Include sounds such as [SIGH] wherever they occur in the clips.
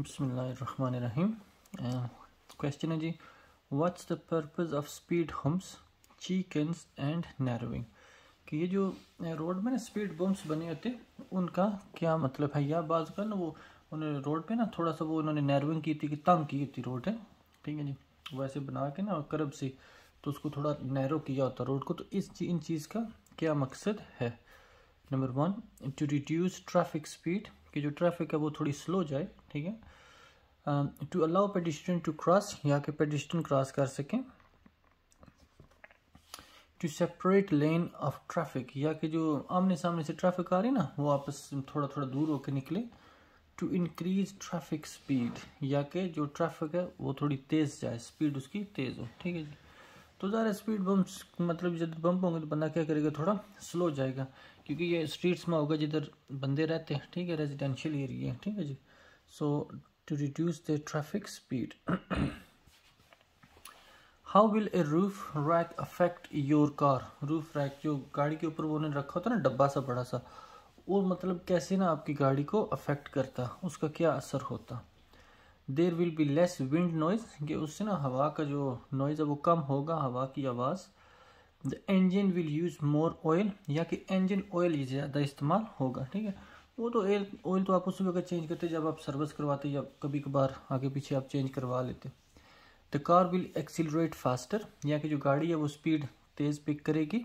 बसमीम question uh, है जी what's the purpose of speed humps chicanes and narrowing कि ये जो रोड uh, में ना स्पीड बम्प्स बने होते उनका क्या मतलब है या बाज का ना वो उन्होंने रोड पे ना थोड़ा सा वो उन्होंने नैरोविंग की थी कि तंग की थी रोड है ठीक है जी वैसे बना के ना कर्ब से तो उसको थोड़ा नैरो किया होता रोड को तो इस इन चीज़ का क्या मकसद है number one to reduce traffic speed कि जो ट्रैफिक है वो थोड़ी स्लो जाए ठीक है to allow pedestrian to cross या के पेडिस्टन क्रॉस कर सकें to separate lane of traffic या कि जो आमने सामने से ट्रैफिक आ रही ना वो आपस थोड़ा थोड़ा दूर होकर निकले टू इंक्रीज ट्रैफिक स्पीड या कि जो ट्रैफिक है वो थोड़ी तेज़ जाए स्पीड उसकी तेज़ हो ठीक है जी तो ज़्यादा स्पीड बम मतलब जब बम्प होंगे तो बंदा क्या करेगा थोड़ा स्लो जाएगा क्योंकि ये स्ट्रीट्स में होगा जिधर बंदे रहते हैं ठीक है रेजिडेंशियल एरिया ठीक है जी so to reduce the traffic speed how will a roof rack affect your car roof rack जो गाड़ी के ऊपर वो उन्होंने रखा होता ना डब्बा सा बड़ा सा वो मतलब कैसे ना आपकी गाड़ी को अफेक्ट करता उसका क्या असर होता there will be less wind noise कि उससे ना हवा का जो नॉइज़ है वो कम होगा हवा की आवाज़ the engine will use more oil या कि इंजन ऑयल ही ज़्यादा इस्तेमाल होगा ठीक है वो तो ऑयल ऑयल तो आप उस वक्त चेंज करते जब आप सर्विस करवाते या कभी कभार आगे पीछे आप चेंज करवा लेते the car will accelerate faster या कि जो गाड़ी है वो स्पीड तेज़ पिक करेगी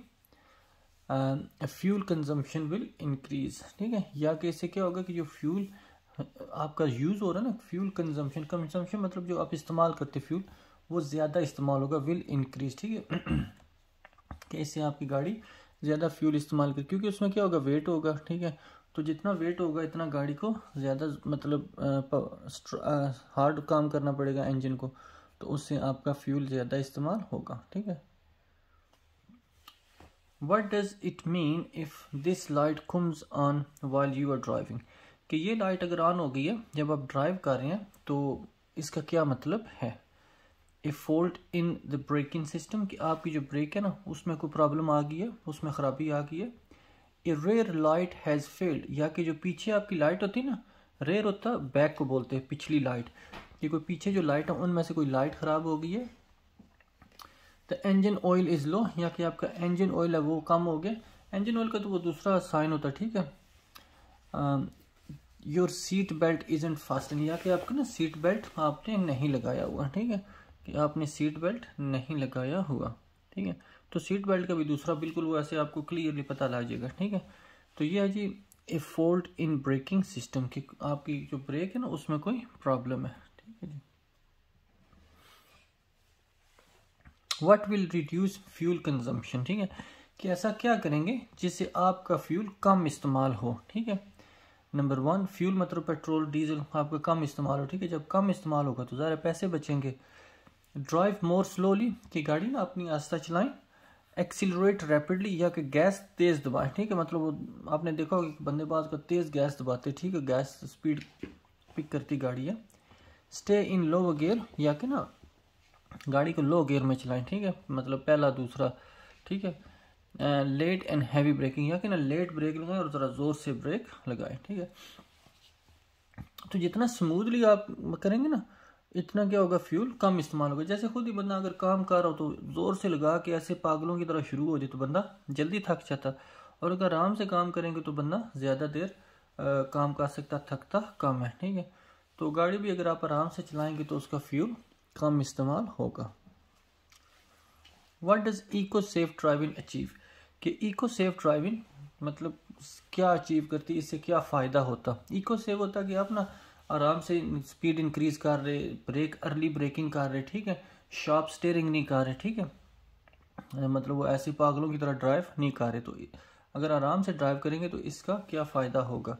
फ्यूल कंजम्पशन विल इंक्रीज ठीक है या कि इससे क्या होगा कि जो फ्यूल आपका यूज़ हो रहा है ना फ्यूल कंजम्पशन कंजम्पशन मतलब जो आप इस्तेमाल करते फ्यूल वो ज़्यादा इस्तेमाल होगा विल इंक्रीज ठीक है [CLEARS THROAT] कैसे इससे आपकी गाड़ी ज़्यादा फ्यूल इस्तेमाल कर क्योंकि उसमें क्या होगा वेट होगा ठीक है तो जितना वेट होगा इतना गाड़ी को ज़्यादा मतलब हार्ड काम करना पड़ेगा इंजन को तो उससे आपका फ्यूल ज़्यादा इस्तेमाल होगा ठीक है what does it mean if this light comes on while you are driving कि ये लाइट अगर ऑन हो गई है जब आप ड्राइव कर रहे हैं तो इसका क्या मतलब है a fault in the braking system कि आपकी जो ब्रेक है ना उसमें कोई प्रॉब्लम आ गई है उसमें ख़राबी आ गई है a rear light has failed या कि जो पीछे आपकी लाइट होती है ना रेयर होता है बैक को बोलते हैं पिछली लाइट कि कोई पीछे जो लाइट है उनमें से कोई लाइट ख़राब हो गई है the engine oil is low या कि आपका इंजन ऑयल है वो कम हो गया इंजन ऑयल का तो वो दूसरा साइन होता है ठीक है your seat belt isn't fastened या कि आपका ना सीट बेल्ट आपने नहीं लगाया हुआ ठीक है कि आपने सीट बेल्ट नहीं लगाया हुआ ठीक है तो सीट बेल्ट का भी दूसरा बिल्कुल वो ऐसे आपको क्लियरली पता लाजिएगा ठीक है तो ये है जी a fault in braking system की आपकी जो ब्रेक है ना उसमें कोई प्रॉब्लम है ठीक है जी what will reduce fuel consumption ठीक है कि ऐसा क्या करेंगे जिससे आपका फ्यूल कम इस्तेमाल हो ठीक है नंबर वन फ्यूल मतलब पेट्रोल डीजल आपका कम इस्तेमाल हो ठीक है जब कम इस्तेमाल होगा तो ज़्यादा पैसे बचेंगे ड्राइव मोर स्लोली कि गाड़ी ना अपनी आस्था चलाएं एक्सिलोरेट रैपिडली या कि गैस तेज़ दबाएं ठीक है मतलब वो आपने देखा होगा कि बंदे बाज तेज़ गैस दबाते ठीक है गैस स्पीड पिक करती गाड़ी है स्टे इन लो गेयर या कि ना गाड़ी को लो गेयर में चलाएं ठीक है मतलब पहला दूसरा ठीक है लेट एंड हैवी ब्रेकिंग या कि ना लेट ब्रेक लगाएं और ज़रा ज़ोर से ब्रेक लगाएं ठीक है तो जितना स्मूथली आप करेंगे ना इतना क्या होगा फ्यूल कम इस्तेमाल होगा जैसे खुद ही बंदा अगर काम कर रहा हो तो ज़ोर से लगा के ऐसे पागलों की तरह शुरू हो जाए तो बंदा जल्दी थक जाता और अगर आराम से काम करेंगे तो बंदा ज़्यादा देर आ, काम कर सकता थकता कम है ठीक है तो गाड़ी भी अगर आप आराम से चलाएंगे तो उसका फ्यूल कम इस्तेमाल होगा what does eco safe driving achieve कि इको सेफ ड्राइविंग मतलब क्या अचीव करती इससे क्या फ़ायदा होता इको सेव होता कि आप ना आराम से स्पीड इंक्रीज़ कर रहे ब्रेक अर्ली ब्रेकिंग कर रहे ठीक है शार्प स्टेयरिंग नहीं कर रहे ठीक है मतलब वो ऐसे पागलों की तरह ड्राइव नहीं कर रहे तो अगर आराम से ड्राइव करेंगे तो इसका क्या फ़ायदा होगा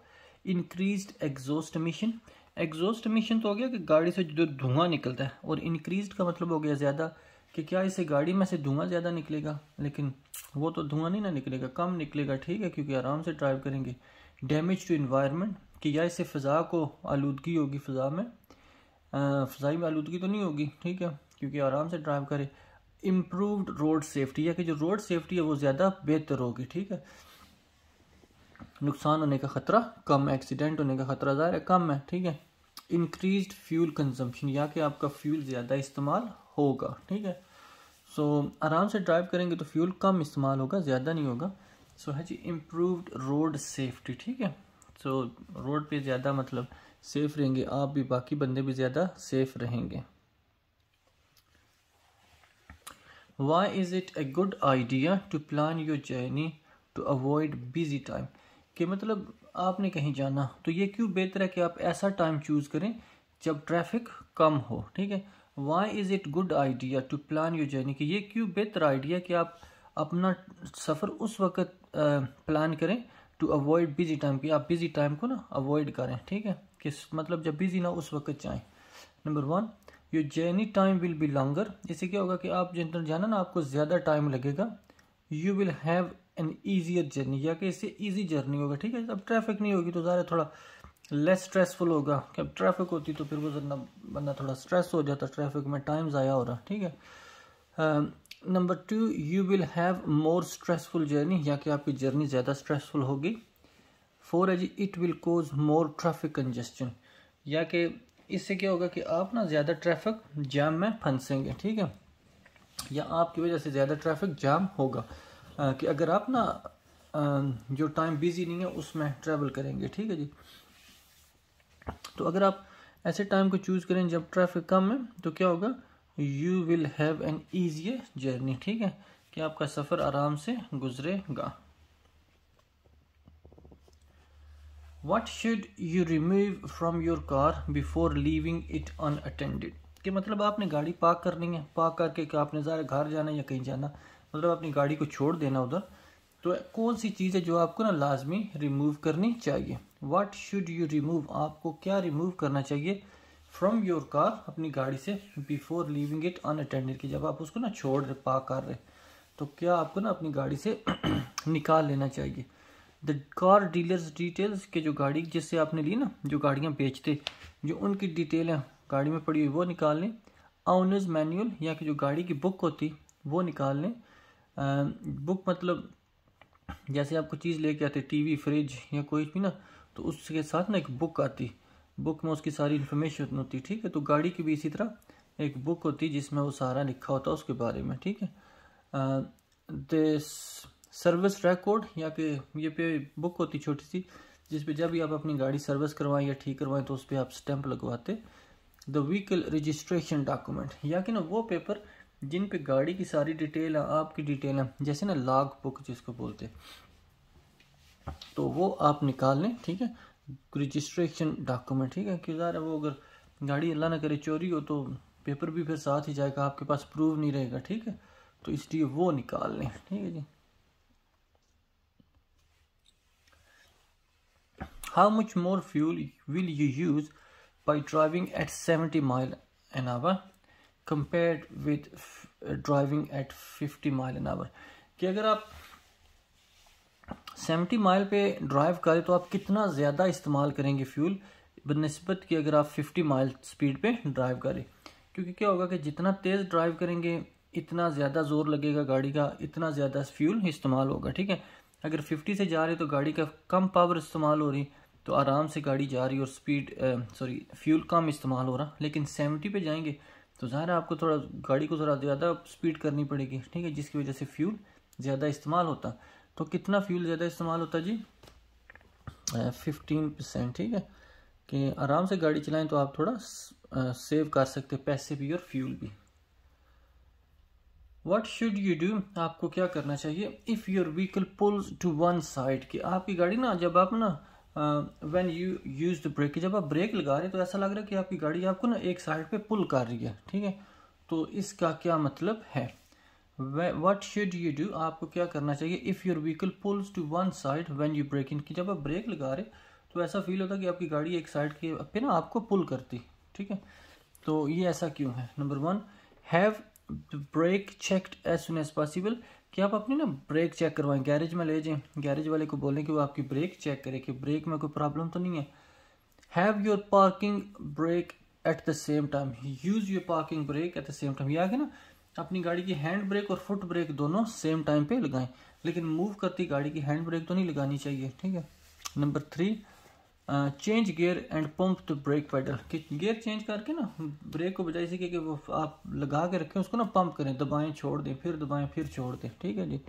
increase exhaust emission exhaust emission तो हो गया कि गाड़ी से जो धुआं निकलता है और इंक्रीज का मतलब हो गया ज़्यादा कि क्या इसे गाड़ी में से धुआं ज़्यादा निकलेगा लेकिन वो तो धुआं नहीं ना निकलेगा कम निकलेगा ठीक है क्योंकि आराम से ड्राइव करेंगे डैमेज टू इन्वायरमेंट कि या इसे फ़ज़ा को आलूदगी होगी फ़ज़ा में फ़ज़ाई में आलूदगी तो नहीं होगी ठीक है क्योंकि आराम से ड्राइव करे इम्प्रूवड रोड सेफ्टी या कि जो रोड सेफ्टी है वो ज़्यादा बेहतर होगी ठीक है नुकसान होने का ख़तरा कम एक्सीडेंट होने का ख़तरा ज़ाहिर है कम है ठीक है इंक्रीज फ्यूल कंजम्पशन या कि आपका फ्यूल ज़्यादा इस्तेमाल होगा ठीक है सो so, आराम से ड्राइव करेंगे तो फ्यूल कम इस्तेमाल होगा ज़्यादा नहीं होगा सो so, है जी इम्प्रूवड रोड सेफ्टी ठीक है सो so, रोड पे ज़्यादा मतलब सेफ़ रहेंगे आप भी बाकी बंदे भी ज़्यादा सेफ़ रहेंगे why is it a good idea to plan your journey to avoid busy time कि मतलब आपने कहीं जाना तो ये क्यों बेहतर है कि आप ऐसा टाइम चूज़ करें जब ट्रैफिक कम हो ठीक है why is it good idea to plan your journey कि ये क्यों बेहतर आइडिया कि आप अपना सफ़र उस वक्त प्लान करें टू अवॉइड बिज़ी टाइम कि आप बिज़ी टाइम को ना अवॉइड करें ठीक है कि मतलब जब बिज़ी ना उस वक्त जाएँ number one your journey time will be longer इससे क्या होगा कि आप जितना जाना ना आपको ज़्यादा टाइम लगेगा you will have an easier journey या कि इससे ईजी जर्नी होगा ठीक है अब ट्रैफिक नहीं होगी तो ज़्यादा थोड़ा लेस स्ट्रेसफुल होगा कि अब ट्रैफिक होती तो फिर गुजरना बंदा थोड़ा स्ट्रेस हो जाता ट्रैफिक में टाइम ज़ाया हो रहा ठीक है number two you will have more stressful journey या कि आपकी जर्नी ज़्यादा स्ट्रेसफुल होगी फोर है जी it will cause more traffic congestion या कि इससे क्या होगा कि आप ना ज़्यादा ट्रैफिक जाम में फंसेंगे ठीक है या आपकी वजह से ज़्यादा ट्रैफिक जाम होगा आ, कि अगर आप ना आ, जो टाइम बिजी नहीं है उसमें ट्रैवल करेंगे ठीक है जी तो अगर आप ऐसे टाइम को चूज़ करें जब ट्रैफिक कम है तो क्या होगा you will have an easy journey ठीक है कि आपका सफ़र आराम से गुजरेगा what should you remove from your car before leaving it unattended कि मतलब आपने गाड़ी पार्क करनी है पार्क करके आपने ज़्यादा घर जाना है या कहीं जाना मतलब अपनी गाड़ी को छोड़ देना उधर तो कौन सी चीज़ है जो आपको ना लाजमी रिमूव करनी चाहिए वाट शुड यू रिमूव आपको क्या रिमूव करना चाहिए फ्रॉम योर कार अपनी गाड़ी से बिफोर लीविंग इट अनअटेंडेड की जब आप उसको ना छोड़ रहे पा कर रहे तो क्या आपको ना अपनी गाड़ी से [CLEARS THROAT] निकाल लेना चाहिए द कार डीलर्स डिटेल्स के जो गाड़ी जिससे आपने ली ना जो गाड़ियाँ बेचते जो उनकी डिटेल हैं गाड़ी में पड़ी हुई वो निकाल लें ऑनर्स मैनुअल या कि जो गाड़ी की बुक होती वो निकाल लें बुक मतलब जैसे आप कोई चीज़ लेके आते टीवी फ्रिज या कोई भी ना तो उसके साथ ना एक बुक आती बुक में उसकी सारी इन्फॉर्मेशन होती ठीक है तो गाड़ी की भी इसी तरह एक बुक होती जिसमें वो सारा लिखा होता उसके बारे में ठीक है दे सर्विस रिकॉर्ड या कि ये पे बुक होती छोटी सी जिस पे जब भी आप अपनी गाड़ी सर्विस करवाएं या ठीक करवाएं तो उस पर आप स्टैंप लगवाते द व्हीकल रजिस्ट्रेशन डॉक्यूमेंट या कि ना वो पेपर जिन पे गाड़ी की सारी डिटेल है आपकी डिटेल है जैसे ना लाग बुक जिसको बोलते तो वो आप निकाल लें ठीक है रजिस्ट्रेशन डॉक्यूमेंट ठीक है क्यों ज़ाहिर वो अगर गाड़ी अल्लाह ना करे चोरी हो तो पेपर भी फिर साथ ही जाएगा आपके पास प्रूव नहीं रहेगा ठीक है तो इसलिए वो निकाल लें ठीक है जी how much more fuel will you use by driving at seventy mile an hour compared with uh, driving at 50 mile an hour कि अगर आप 70 माइल पे ड्राइव करें तो आप कितना ज़्यादा इस्तेमाल करेंगे फ्यूल बनस्बत कि अगर आप 50 माइल स्पीड पे ड्राइव करें क्योंकि क्या होगा कि जितना तेज़ ड्राइव करेंगे इतना ज़्यादा ज़ोर लगेगा गाड़ी का इतना ज़्यादा फ्यूल इस्तेमाल होगा ठीक है अगर 50 से जा रहे तो गाड़ी का कम पावर इस्तेमाल हो रही तो आराम से गाड़ी जा रही और स्पीड सॉरी फ्यूल कम इस्तेमाल हो रहा लेकिन 70 पे जाएंगे तो ज़ाहिर है आपको थोड़ा गाड़ी को थोड़ा ज़्यादा स्पीड करनी पड़ेगी ठीक है जिसकी वजह से फ्यूल ज़्यादा इस्तेमाल होता तो कितना फ्यूल ज़्यादा इस्तेमाल होता जी फिफ्टीन परसेंट ठीक है कि आराम से गाड़ी चलाएं तो आप थोड़ा सेव कर सकते पैसे भी और फ्यूल भी वट शुड यू डू आपको क्या करना चाहिए if your vehicle pulls to one side कि आपकी गाड़ी ना जब आप ना when you use the brake जब आप ब्रेक लगा रहे हैं तो ऐसा लग रहा है कि आपकी गाड़ी आपको ना एक साइड पे पुल कर रही है ठीक है तो इसका क्या मतलब है वट शुड यू डू आपको क्या करना चाहिए if your vehicle pulls to one side when you brake इन की जब आप ब्रेक लगा रहे तो ऐसा फील होता है कि आपकी गाड़ी एक साइड के पे ना आपको पुल करती ठीक है तो ये ऐसा क्यों है number one have brake checked as soon as possible कि आप अपनी ना ब्रेक चेक करवाएं गैरेज में ले जाएं गैरेज वाले को बोलें कि वो आपकी ब्रेक चेक करे कि ब्रेक में कोई प्रॉब्लम तो नहीं है have your parking brake at the same time use your parking brake at the same time ये आगे ना अपनी गाड़ी की हैंड ब्रेक और फुट ब्रेक दोनों सेम टाइम पे लगाएं लेकिन मूव करती गाड़ी की हैंड ब्रेक तो नहीं लगानी चाहिए ठीक है number three change gear and pump the brake pedal कि गियर चेंज करके ना ब्रेक को बजाय सीखे कि वो आप लगा के रखें उसको ना पंप करें दबाएं छोड़ दें फिर दबाएं फिर छोड़ दें ठीक है जी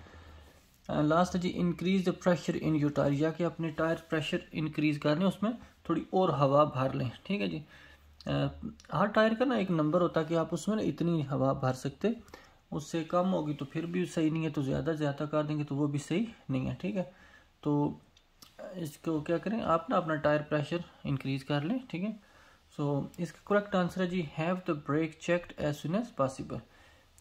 लास्ट जी increase the pressure in your tyre या कि अपने टायर प्रेशर इंक्रीज कर लें उसमें थोड़ी और हवा भर लें ठीक है जी हर टायर का ना एक नंबर होता है कि आप उसमें ना इतनी हवा भर सकते उससे कम होगी तो फिर भी सही नहीं है तो ज़्यादा ज़्यादा कर देंगे तो वो भी सही नहीं है ठीक है तो इसको क्या करें आप ना अपना टायर प्रेशर इंक्रीज कर लें ठीक है सो इसका करेक्ट आंसर है जी have the brake checked as soon as possible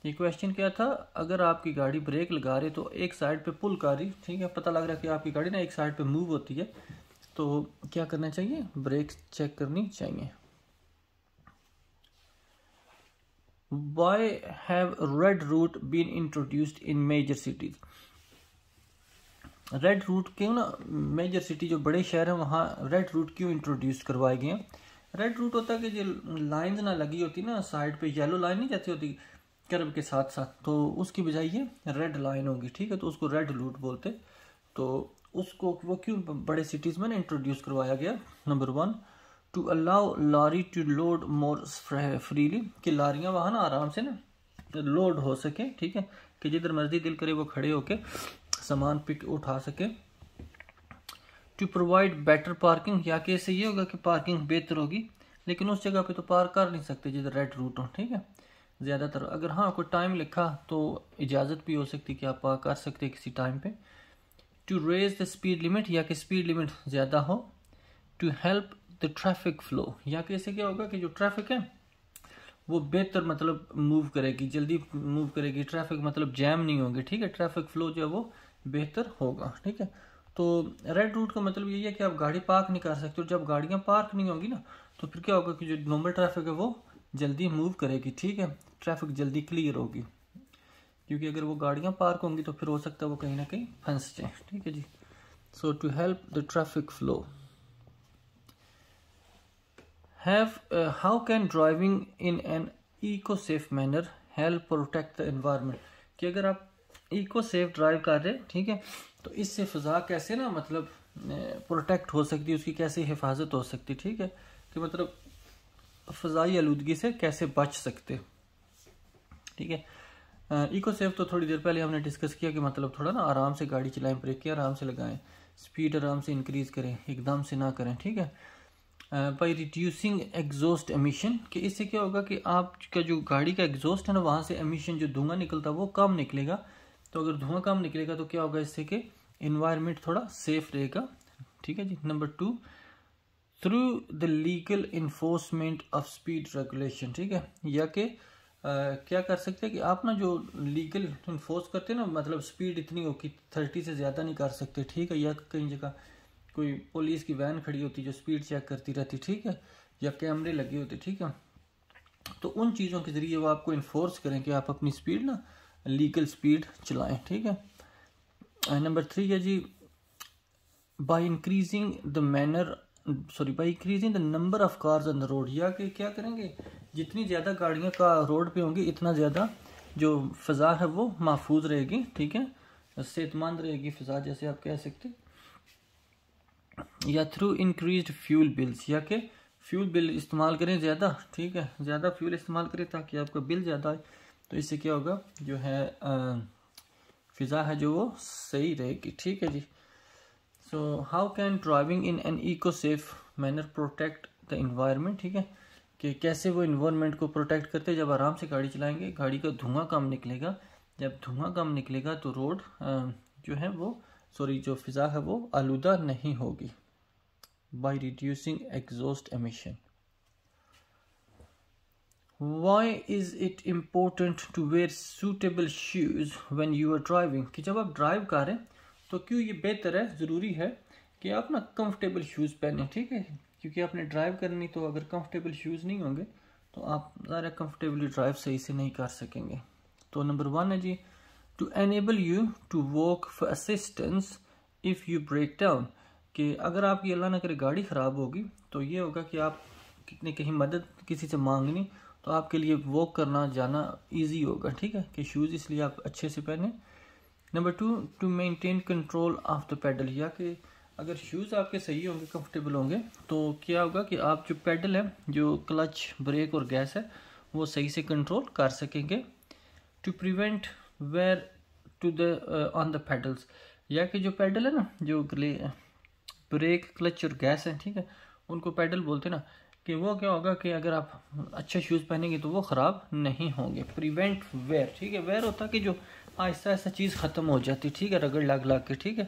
ये क्वेश्चन क्या था अगर आपकी गाड़ी ब्रेक लगा रही तो एक साइड पे पुल कर रही ठीक है पता लग रहा है कि आपकी गाड़ी ना एक साइड पे मूव होती है तो क्या करना चाहिए ब्रेक चेक करनी चाहिए why have red route been introduced in major cities red route क्यों ना मेजर सिटी जो बड़े शहर हैं वहाँ रेड रूट क्यों इंट्रोड्यूस करवाए गए हैं रेड रूट होता है कि जो लाइंस ना लगी होती ना साइड पे येलो लाइन नहीं जाती होती कर्व के साथ साथ तो उसकी बजाय ये रेड लाइन होगी ठीक है तो उसको रेड रूट बोलते तो उसको वो क्यों बड़े सिटीज़ में ना इंट्रोड्यूस करवाया गया number one to allow lorry to load more freely कि लारियाँ वहाँ ना आराम से ना लोड हो सके ठीक है कि जिधर मर्जी दिल करे वो खड़े होके सामान पिक उठा सके टू प्रोवाइड बेटर पार्किंग या ऐसे ये होगा कि पार्किंग बेहतर होगी लेकिन उस जगह पे तो पार्क कर नहीं सकते जिधर रेड रूट हो ठीक है ज़्यादातर अगर हाँ कोई टाइम लिखा तो इजाज़त भी हो सकती कि आप पार्क कर सकते किसी टाइम पे to raise the speed limit या कि स्पीड लिमिट ज़्यादा हो to help the traffic flow या कि ऐसे क्या होगा कि जो ट्रैफिक है वो बेहतर मतलब मूव करेगी जल्दी मूव करेगी ट्रैफिक मतलब जैम नहीं होंगे ठीक है ट्रैफिक फ्लो जो है वो बेहतर होगा ठीक है तो रेड रूट का मतलब यही है कि आप गाड़ी पार्क नहीं कर सकते और जब गाड़ियाँ पार्क नहीं होंगी ना तो फिर क्या होगा कि जो नॉर्मल ट्रैफिक है वो जल्दी मूव करेगी ठीक है ट्रैफिक जल्दी क्लियर होगी क्योंकि अगर वो गाड़ियाँ पार्क होंगी तो फिर हो सकता है वो कहीं ना कहीं फंस जाए ठीक है जी so to help the traffic flow have how can driving in an eco safe manner help protect the environment कि अगर आप इको सेफ ड्राइव कर रहे ठीक है तो इससे फ़जा कैसे ना मतलब प्रोटेक्ट हो सकती है उसकी कैसे हिफाजत हो सकती ठीक है कि मतलब फ़जाई आलूदगी से कैसे बच सकते ठीक है इको सेफ तो थोड़ी देर पहले हमने डिस्कस किया कि मतलब थोड़ा ना आराम से गाड़ी चलाएं ब्रेक के आराम से लगाएं स्पीड आराम से इंक्रीज़ करें एकदम से ना करें ठीक है बाई रिड्यूसिंग एग्जॉस्ट एमिशन कि इससे क्या होगा कि आपका जो गाड़ी का एग्जॉस्ट है ना वहाँ से एमिशन जो धुआं निकलता है वो कम निकलेगा तो अगर धुआं कम निकलेगा तो क्या होगा इससे कि इन्वायरमेंट थोड़ा सेफ रहेगा ठीक है जी number two through the legal enforcement of speed regulation ठीक है या कि क्या कर सकते हैं कि आप ना जो लीगल इन्फोर्स करते हैं ना मतलब स्पीड इतनी हो कि थर्टी से ज़्यादा नहीं कर सकते ठीक है या कहीं जगह कोई पुलिस की वैन खड़ी होती जो स्पीड चेक करती रहती ठीक है या कैमरे लगे होते ठीक है तो उन चीज़ों के ज़रिए वो आपको इन्फोर्स करें कि आप अपनी स्पीड ना लीगल स्पीड चलाएं ठीक है नंबर थ्री है जी by increasing the manner sorry by increasing the number of cars on the road या कि क्या करेंगे जितनी ज़्यादा गाड़ियाँ का रोड पे होंगी इतना ज़्यादा जो फ़ज़ा है वो महफूज रहेगी ठीक है सेहतमंद रहेगी फ़ज़ा जैसे आप कह सकते या थ्रू इंक्रीज फ्यूल बिल्स या कि फ्यूल बिल इस्तेमाल करें ज़्यादा ठीक है ज़्यादा फ्यूल इस्तेमाल करें ताकि आपका बिल ज़्यादा आए तो इससे क्या होगा जो है फिज़ा है जो वो सही रहेगी ठीक है जी so how can driving in an eco safe manner protect the environment ठीक है कि कैसे वो इन्वायरमेंट को प्रोटेक्ट करते हैं जब आराम से गाड़ी चलाएंगे गाड़ी का धुआं कम निकलेगा जब धुआं कम निकलेगा तो रोड जो है वो सॉरी जो फिज़ा है वो आलूदा नहीं होगी by reducing exhaust emission why is it important to wear suitable shoes when you are driving कि जब आप ड्राइव करें तो क्यों ये बेहतर है ज़रूरी है कि आप ना कंफर्टेबल शूज़ पहने ठीक है क्योंकि आपने ड्राइव करनी तो अगर कंफर्टेबल शूज़ नहीं होंगे तो आप ज़्यादा कंफर्टेबली ड्राइव सही से नहीं कर सकेंगे तो नंबर वन है जी to enable you to walk for assistance if you break down कि अगर आपकी अल्लाह ना करे गाड़ी ख़राब होगी तो ये होगा कि आप कितने कहीं मदद किसी से मांगनी तो आपके लिए वॉक करना जाना इजी होगा ठीक है कि शूज़ इसलिए आप अच्छे से पहने number two to maintain control of the pedal या कि अगर शूज़ आपके सही होंगे कंफर्टेबल होंगे तो क्या होगा कि आप जो पैडल है जो क्लच ब्रेक और गैस है वो सही से कंट्रोल कर सकेंगे to prevent wear to the on the pedals या कि जो पैडल है ना जो ब्रेक क्लच और गैस है ठीक है उनको पैडल बोलते हैं ना कि वो क्या होगा कि अगर आप अच्छे शूज़ पहनेंगे तो वो ख़राब नहीं होंगे प्रिवेंट वेयर ठीक है वेयर होता कि जो आहिस्ता आहिस्ता चीज़ ख़त्म हो जाती ठीक है रगड़ लाग लाग के ठीक है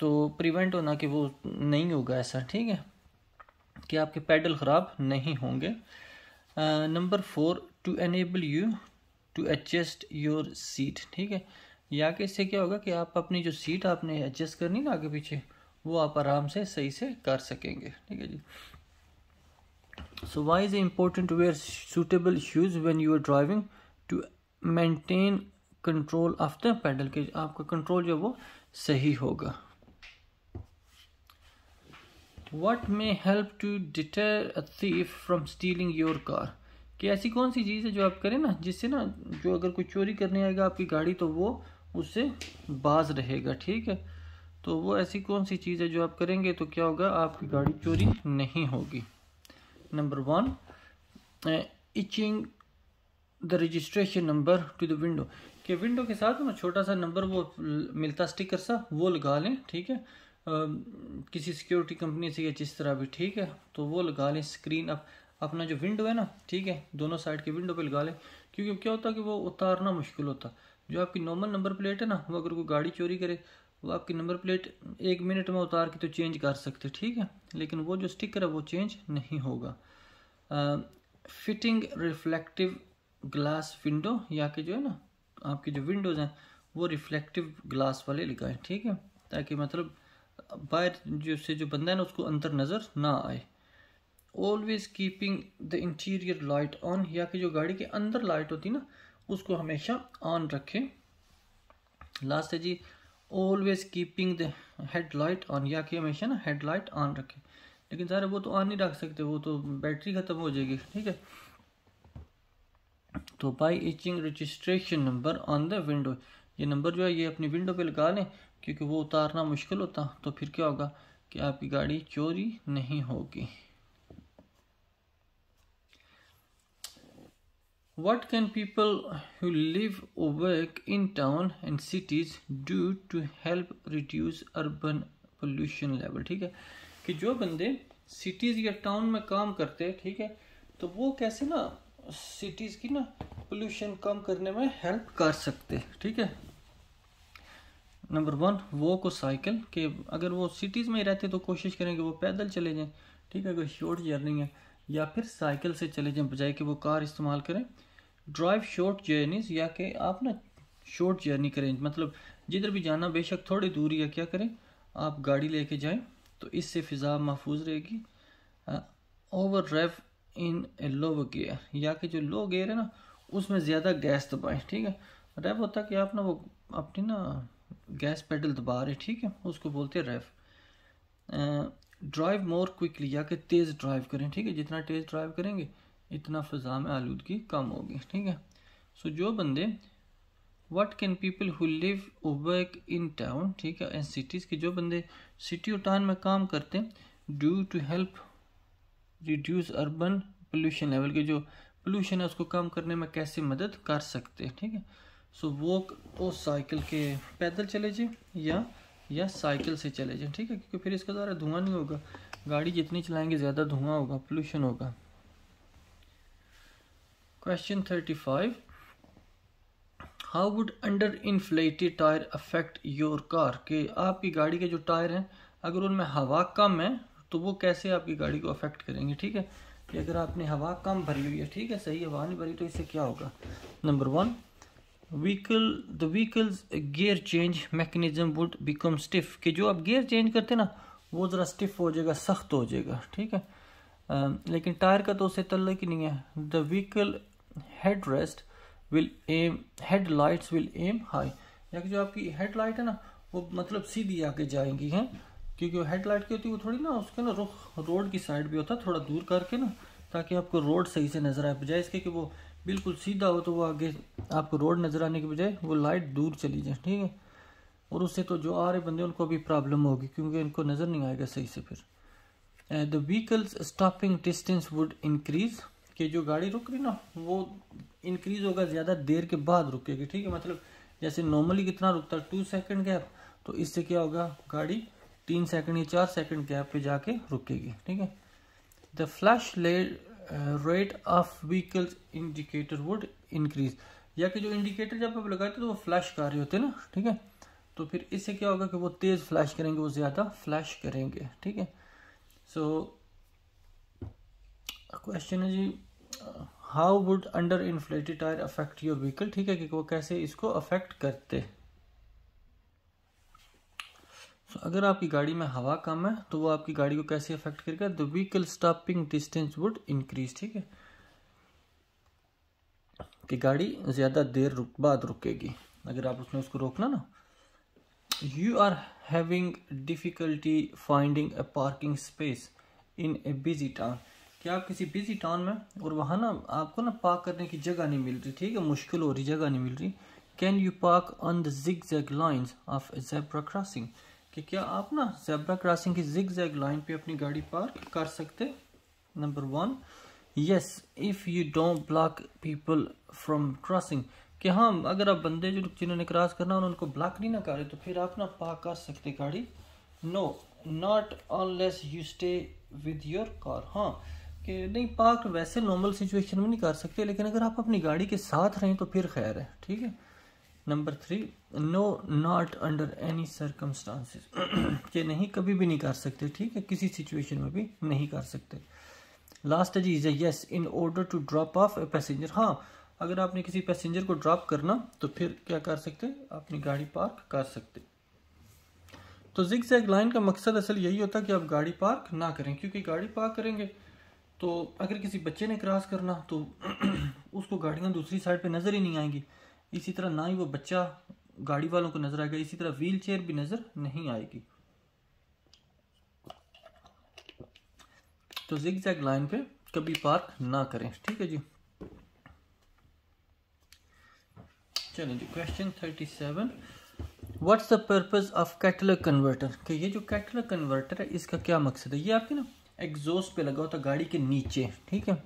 तो प्रिवेंट होना कि वो नहीं होगा ऐसा ठीक है कि आपके पैडल ख़राब नहीं होंगे number four to enable you to adjust your seat ठीक है या कि इससे क्या होगा कि आप अपनी जो सीट आपने एडजस्ट करनी ना आगे पीछे वो आप आराम से सही से कर सकेंगे ठीक है जी so why is it important to wear suitable shoes when you are driving to maintain control of the pedal के आपका कंट्रोल जो वो सही होगा what may help to deter a thief from stealing your car कि ऐसी कौन सी चीज़ है जो आप करें ना जिससे ना जो अगर कोई चोरी करने आएगा आपकी गाड़ी तो वो उससे बाज रहेगा ठीक है तो वो ऐसी कौन सी चीज़ है जो आप करेंगे तो क्या होगा आपकी गाड़ी चोरी नहीं होगी number one uh, itching the registration number to the window के विंडो के साथ ना छोटा सा नंबर वो मिलता स्टिकर सा वो लगा लें ठीक है आ, किसी सिक्योरिटी कंपनी से या जिस तरह भी ठीक है तो वो लगा लें स्क्रीन अप अपना जो विंडो है ना ठीक है दोनों साइड के विंडो पे लगा लें क्योंकि क्या होता है कि वो उतारना मुश्किल होता जो आपकी नॉर्मल नंबर प्लेट है ना वो अगर कोई गाड़ी चोरी करे वो आपकी नंबर प्लेट एक मिनट में उतार के तो चेंज कर सकते ठीक है लेकिन वो जो स्टिकर है वो चेंज नहीं होगा फिटिंग रिफ्लेक्टिव ग्लास विंडो या कि जो है ना आपकी जो विंडोज़ हैं वो रिफ्लेक्टिव ग्लास वाले लगाएं ठीक है ताकि मतलब बाहर जो से जो बंदा है ना उसको अंदर नज़र ना आए always keeping the interior light on या कि जो गाड़ी के अंदर लाइट होती ना उसको हमेशा ऑन रखें लास्ट है जी always keeping the headlight on या कि हमेशा ना हेड लाइट ऑन रखें लेकिन सर वो तो ऑन नहीं रख सकते वो तो बैटरी ख़त्म हो जाएगी ठीक है तो by etching registration number on the window ये नंबर जो है ये अपनी विंडो पे लगा लें क्योंकि वो उतारना मुश्किल होता तो फिर क्या होगा कि आपकी गाड़ी चोरी नहीं होगी What can people who live or work in town and cities do to help reduce urban pollution level? ठीक है कि जो बंदे cities या town में काम करते हैं ठीक है तो वो कैसे ना cities की ना pollution कम करने में help कर सकते हैं ठीक है नंबर वन वॉक और साइकिल के अगर वो सिटीज़ में ही रहते तो कोशिश करें कि वो पैदल चले जाएं ठीक है अगर शॉर्ट जर्नी है या फिर साइकिल से चले जाएं बजाय कि वो कार इस्तेमाल करें ड्राइव शॉर्ट जर्नीज या कि आप ना शॉर्ट जर्नी करें मतलब जिधर भी जाना बेशक थोड़ी दूरी या क्या करें आप गाड़ी लेके जाएं तो इससे फ़िज़ा महफूज रहेगी over rev in low gear या कि जो लो गेयर है ना उसमें ज़्यादा गैस दबाएं ठीक है रेफ होता कि आप ना वो अपनी ना गैस पेडल दबा रहे ठीक है उसको बोलते हैं रेफ ड्राइव मोर क्विकली या कि तेज़ ड्राइव करें ठीक है जितना तेज़ ड्राइव करेंगे इतना फ़ज़ा में आलूदगी कम होगी ठीक है सो जो बंदे what can people who live or work in town ठीक है एंड सिटीज़ के जो बंदे सिटी और टाउन में काम करते हैं do to help reduce urban pollution level के जो पोल्यूशन है उसको कम करने में कैसे मदद कर सकते हैं ठीक है सो वॉक और साइकिल के पैदल चले जाए या या साइकिल से चले जाए ठीक है क्योंकि फिर इसका ज़्यादा धुआं नहीं होगा गाड़ी जितनी चलाएंगे ज़्यादा धुआं होगा पोल्यूशन होगा Question 35 how would under inflated tyre affect your car के आपकी गाड़ी के जो टायर हैं अगर उनमें हवा कम है तो वो कैसे आपकी गाड़ी को अफेक्ट करेंगे ठीक है कि अगर आपने हवा कम भरी हुई है ठीक है सही हवा नहीं भरी तो इससे क्या होगा number one vehicle the vehicle's gear change mechanism would become stiff कि जो आप गियर चेंज करते ना वो ज़रा स्टिफ हो जाएगा सख्त हो जाएगा ठीक है आ, लेकिन टायर का तो उससे तल्लक ही नहीं है the vehicle headrest will aim headlights will aim high या कि जो आपकी हेडलाइट है ना वो मतलब सीधी आके जाएंगी हैं क्योंकि वो हेडलाइट की होती है वो थोड़ी ना उसके ना रुख रोड की साइड भी होता है थोड़ा दूर करके ना ताकि आपको रोड सही से नज़र आए बजाय इसके कि वो बिल्कुल सीधा हो तो वो आगे आपको रोड नज़र आने के बजाय वो लाइट दूर चली जाए ठीक है और उससे तो जो आ रहे बंदे उनको भी प्रॉब्लम होगी क्योंकि इनको नज़र नहीं आएगा सही से फिर the vehicle's stopping distance would increase कि जो गाड़ी रुक रही ना वो इंक्रीज होगा ज़्यादा देर के बाद रुकेगी ठीक है मतलब जैसे नॉर्मली कितना रुकता है टू सेकेंड गैप तो इससे क्या होगा गाड़ी तीन सेकंड या चार सेकंड गैप पे जाके रुकेगी ठीक है the flash rate of vehicle's indicator would increase या कि जो इंडिकेटर जब आप लगाते तो वो फ्लैश कर रहे होते हैं ना ठीक है तो फिर इससे क्या होगा कि वो तेज़ फ्लैश करेंगे वो ज़्यादा फ्लैश करेंगे ठीक है सो क्वेश्चन है जी how would under inflated tyre affect your vehicle ठीक है कि वो कैसे इसको अफेक्ट करते so, अगर आपकी गाड़ी में हवा कम है तो वो आपकी गाड़ी को कैसे अफेक्ट करेगा the vehicle stopping distance would increase ठीक है कि गाड़ी ज़्यादा देर रुक बाद रुकेगी अगर आप उसने उसको रोकना ना you are having difficulty finding a parking space in a busy town कि आप किसी बिजी टाउन में और वहाँ ना आपको ना पार्क करने की जगह नहीं मिल रही ठीक है मुश्किल हो रही जगह नहीं मिल रही can you park on the zig zag lines of zebra crossing कि क्या आप ना जैब्रा क्रॉसिंग की जिग जैग लाइन पे अपनी गाड़ी पार्क कर सकते number one yes if you don't block people from crossing कि हाँ अगर आप बंदे जो जिन्होंने क्रॉस करना उनको ब्लॉक नहीं ना करें तो फिर आप ना पार्क कर सकते गाड़ी no not less you stay with your car हाँ कि नहीं पार्क वैसे नॉर्मल सिचुएशन में नहीं कर सकते लेकिन अगर आप अपनी गाड़ी के साथ रहें तो फिर खैर है ठीक है number three no not under any circumstances ये नहीं कभी भी नहीं कर सकते ठीक है किसी सिचुएशन में भी नहीं कर सकते लास्ट है जी is yes in order to drop off a passenger हाँ अगर आपने किसी पैसेंजर को ड्रॉप करना तो फिर क्या कर सकते अपनी गाड़ी पार्क कर सकते तो जिक्स जैग लाइन का मकसद असल यही होता है कि आप गाड़ी पार्क ना करें क्योंकि गाड़ी पार्क करेंगे तो अगर किसी बच्चे ने क्रॉस करना तो [CLEARS THROAT] उसको गाड़ियाँ दूसरी साइड पे नज़र ही नहीं आएंगी इसी तरह ना ही वो बच्चा गाड़ी वालों को नज़र आएगा इसी तरह व्हील चेयर भी नज़र नहीं आएगी तो जिग जैग लाइन पे कभी पार्क ना करें ठीक है जी चलें जी question thirty seven what's the purpose of catalytic converter कि ये जो कैटलर कन्वर्टर है इसका क्या मकसद है ये आपके ना एग्जॉस्ट पे लगा होता गाड़ी के नीचे ठीक है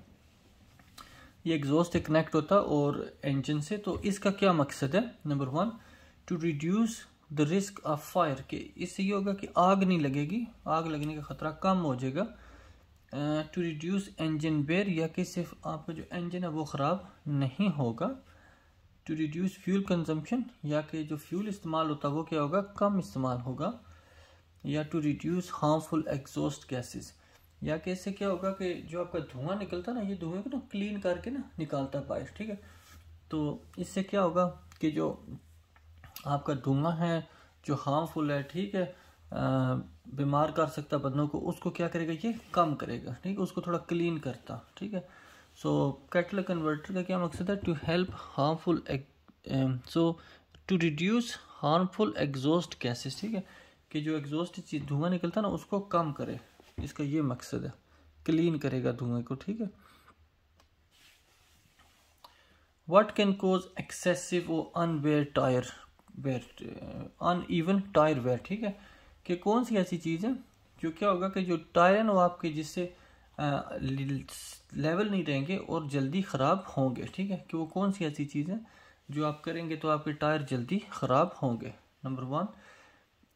ये एग्जॉस्ट से कनेक्ट होता और इंजन से तो इसका क्या मकसद है number one to reduce the risk of fire के इससे ये होगा कि आग नहीं लगेगी आग लगने का ख़तरा कम हो जाएगा टू रिड्यूस इंजन बेयर या कि सिर्फ आपका जो इंजन है वो ख़राब नहीं होगा टू रिड्यूस फ्यूल कंजम्पशन या कि जो फ्यूल इस्तेमाल होता है वो क्या होगा कम इस्तेमाल होगा या to reduce harmful exhaust gases या कि इससे क्या होगा कि जो आपका धुआं निकलता ना ये धुएं को ना क्लीन करके ना निकालता है बारिश ठीक है तो इससे क्या होगा कि जो आपका धुआं है जो हार्मफुल है ठीक है बीमार कर सकता बंदों को उसको क्या करेगा ये कम करेगा ठीक है उसको थोड़ा क्लीन करता ठीक है सो कैटल कन्वर्टर का क्या मकसद है to help harmful so to reduce harmful exhaust gases ठीक है कि जो एग्जॉस्ट धुआं निकलता है ना उसको कम करे इसका ये मकसद है क्लीन करेगा धुएं को ठीक है वट कैन कोज एक्सेसिव और अनवेयर tyre wear uneven tyre wear ठीक है कि कौन सी ऐसी चीज़ है जो क्या होगा कि जो टायर है ना आपके जिससे लेवल uh, नहीं रहेंगे और जल्दी ख़राब होंगे ठीक है कि वो कौन सी ऐसी चीज़ है जो आप करेंगे तो आपके टायर जल्दी ख़राब होंगे number one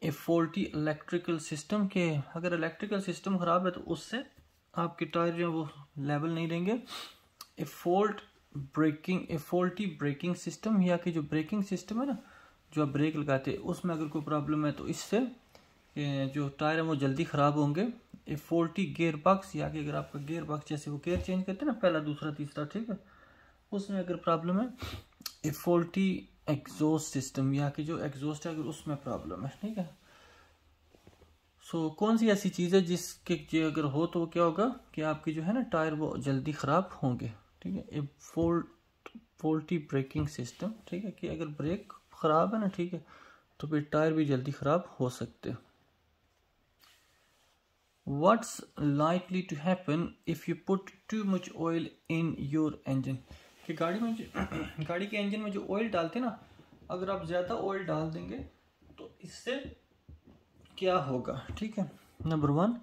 a faulty electrical system के अगर इलेक्ट्रिकल सिस्टम ख़राब है तो उससे आपके टायर जो है वो लेवल नहीं देंगे a fault braking a faulty braking system या कि जो ब्रेकिंग सिस्टम है ना जो आप ब्रेक लगाते हैं उसमें अगर कोई प्रॉब्लम है तो इससे जो टायर हैं वो जल्दी ख़राब होंगे ए फोल्टी गेयर बॉक्स या कि अगर आपका गेयर बॉक्स जैसे वो गेयर चेंज करते हैं ना पहला दूसरा तीसरा ठीक है उसमें अगर प्रॉब्लम है ए फोल्टी एग्जॉस्ट सिस्टम यहाँ की जो एग्जॉस्ट है अगर उसमें प्रॉब्लम है ठीक है सो so, कौन सी ऐसी चीज़ है जिसके अगर हो तो क्या होगा कि आपकी जो है ना टायर वो जल्दी ख़राब होंगे ठीक है a fault faulty braking system ठीक है कि अगर ब्रेक ख़राब है ना ठीक है तो फिर टायर भी जल्दी ख़राब हो सकते हैं what's likely to happen if you put too much oil in your engine कि गाड़ी में [CLEARS THROAT] गाड़ी के इंजन में जो ऑयल डालते ना अगर आप ज़्यादा ऑयल डाल देंगे तो इससे क्या होगा ठीक है number one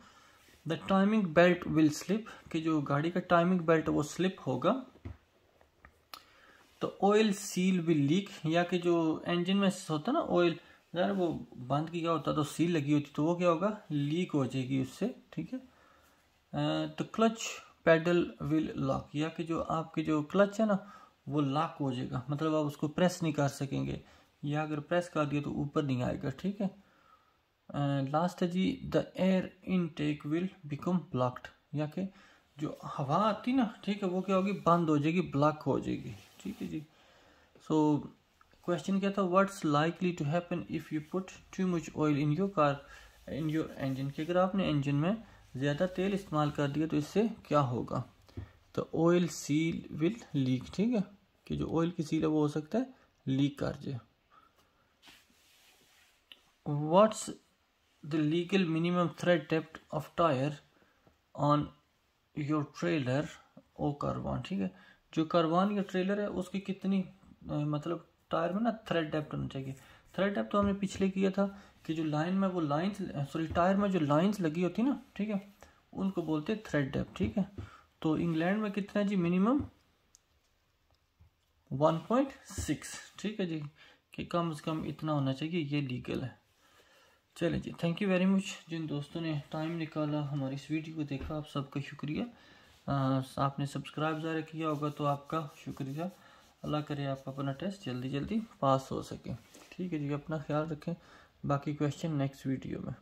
the timing belt will slip कि जो गाड़ी का टाइमिंग बेल्ट वो स्लिप होगा तो ऑयल सील विल लीक या कि जो इंजन में होता ना ऑयल यार वो बंद किया होता तो सील लगी होती तो वो क्या होगा लीक हो जाएगी उससे ठीक है तो क्लच पैडल विल लॉक या कि जो आपके जो क्लच है ना वो लॉक हो जाएगा मतलब आप उसको प्रेस नहीं कर सकेंगे या अगर प्रेस कर दिया तो ऊपर नहीं आएगा ठीक है लास्ट है जी the air intake will become blocked या कि जो हवा आती ना ठीक है वो क्या होगी बंद हो जाएगी ब्लॉक हो जाएगी ठीक है जी सो क्वेश्चन क्या था what's likely to happen if you put too much oil in your car in your engine कि अगर आपने इंजन में ज़्यादा तेल इस्तेमाल कर दिया तो इससे क्या होगा तो ऑयल सील विल लीक ठीक है कि जो ऑयल की सील है वो हो सकता है लीक कर जाए what's the legal minimum thread depth of tyre on your trailer or caravan ठीक है जो कारवान या ट्रेलर है उसकी कितनी मतलब टायर में ना थ्रेड डेप्थ होना चाहिए थर्ड टाइप तो हमने पिछले किया था कि जो लाइन में वो लाइंस सॉरी टायर में जो लाइंस लगी होती ना ठीक है उनको बोलते हैं थ्रेड डेप ठीक है तो इंग्लैंड में कितना है जी मिनिमम 1.6 ठीक है जी कि कम से कम इतना होना चाहिए ये लीगल है चले जी थैंक यू वेरी मच जिन दोस्तों ने टाइम निकाला हमारी इस वीडियो को देखा आप सबका शुक्रिया आ, आपने सब्सक्राइब ज़्यादा किया होगा तो आपका शुक्रिया अल्लाह करे आप अपना टेस्ट जल्दी जल्दी पास हो सके ठीक है जी अपना ख्याल रखें बाकी क्वेश्चन नेक्स्ट वीडियो में